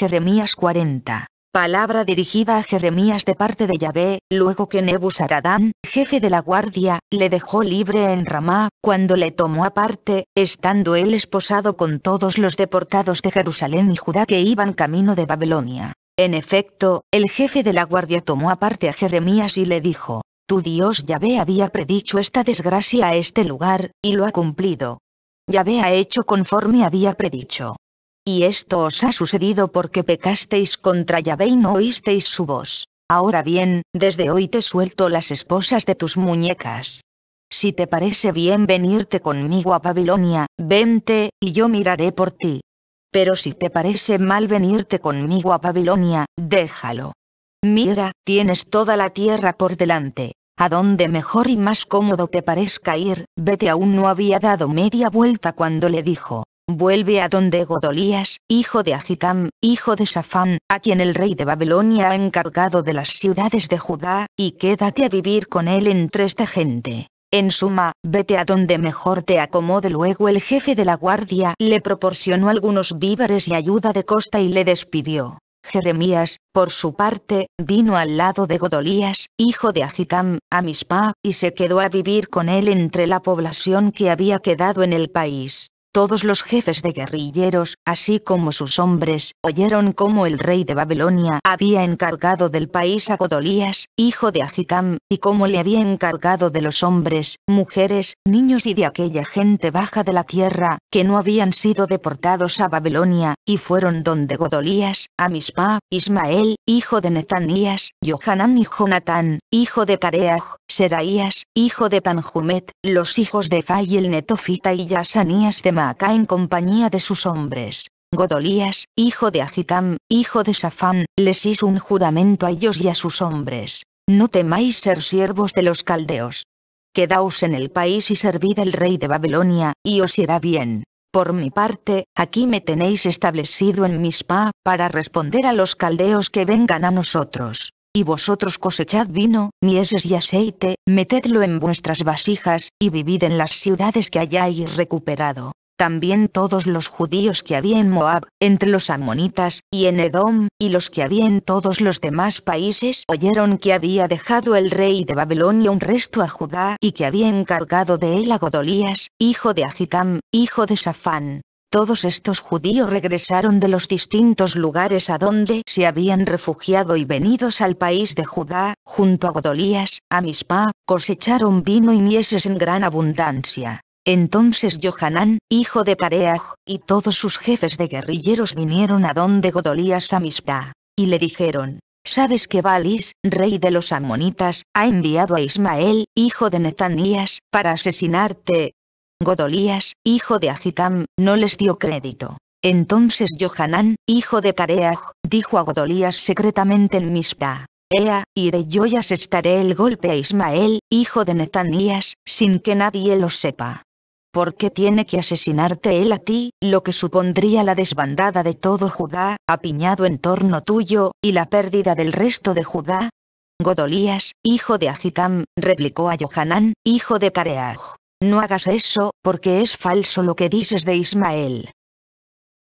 Jeremías 40. Palabra dirigida a Jeremías de parte de Yahvé, luego que Nebuzaradán, jefe de la guardia, le dejó libre en Ramá, cuando le tomó aparte, estando él esposado con todos los deportados de Jerusalén y Judá que iban camino de Babilonia. En efecto, el jefe de la guardia tomó aparte a Jeremías y le dijo, Tu Dios Yahvé había predicho esta desgracia a este lugar, y lo ha cumplido. Yahvé ha hecho conforme había predicho. Y esto os ha sucedido porque pecasteis contra Yahvé y no oísteis su voz. Ahora bien, desde hoy te suelto las esposas de tus muñecas. Si te parece bien venirte conmigo a Babilonia, vente, y yo miraré por ti. Pero si te parece mal venirte conmigo a Babilonia, déjalo. Mira, tienes toda la tierra por delante. A donde mejor y más cómodo te parezca ir, vete aún no había dado media vuelta cuando le dijo, Vuelve a donde Godolías, hijo de Agitam, hijo de Safán, a quien el rey de Babilonia ha encargado de las ciudades de Judá, y quédate a vivir con él entre esta gente. En suma, vete a donde mejor te acomode. Luego el jefe de la guardia le proporcionó algunos víveres y ayuda de costa y le despidió. Jeremías, por su parte, vino al lado de Godolías, hijo de Agitam, a Mispa, y se quedó a vivir con él entre la población que había quedado en el país. Todos los jefes de guerrilleros, así como sus hombres, oyeron cómo el rey de Babilonia había encargado del país a Godolías, hijo de Agicam, y cómo le había encargado de los hombres, mujeres, niños y de aquella gente baja de la tierra, que no habían sido deportados a Babilonia, y fueron donde Godolías, Amispa, Ismael, hijo de Netanías, Johanan y Jonatán, hijo de Careaj, Sedaías, hijo de Panjumet, los hijos de Fay el Netofita y Yasanías de acá en compañía de sus hombres. Godolías, hijo de Agicam, hijo de Safán, les hizo un juramento a ellos y a sus hombres. No temáis ser siervos de los caldeos. Quedaos en el país y servid al rey de Babilonia, y os irá bien. Por mi parte, aquí me tenéis establecido en Mispa, para responder a los caldeos que vengan a nosotros. Y vosotros cosechad vino, mieses y aceite, metedlo en vuestras vasijas, y vivid en las ciudades que hayáis recuperado también todos los judíos que había en Moab, entre los amonitas, y en Edom, y los que había en todos los demás países, oyeron que había dejado el rey de Babilonia un resto a Judá y que había encargado de él a Godolías, hijo de Ajikam, hijo de Safán. Todos estos judíos regresaron de los distintos lugares a donde se habían refugiado y venidos al país de Judá, junto a Godolías, a Mispa, cosecharon vino y mieses en gran abundancia. Entonces Johanan, hijo de Pareaj, y todos sus jefes de guerrilleros vinieron a donde Godolías a Mispa, y le dijeron, ¿Sabes que Balis, rey de los Amonitas, ha enviado a Ismael, hijo de Netanías, para asesinarte? Godolías, hijo de Agitam, no les dio crédito. Entonces Johanán, hijo de Pareaj, dijo a Godolías secretamente en Mispa, Ea, iré yo y asestaré el golpe a Ismael, hijo de Netanías, sin que nadie lo sepa. ¿Por qué tiene que asesinarte él a ti, lo que supondría la desbandada de todo Judá, apiñado en torno tuyo, y la pérdida del resto de Judá? Godolías, hijo de Ajitam, replicó a Johanán, hijo de Careaj. No hagas eso, porque es falso lo que dices de Ismael.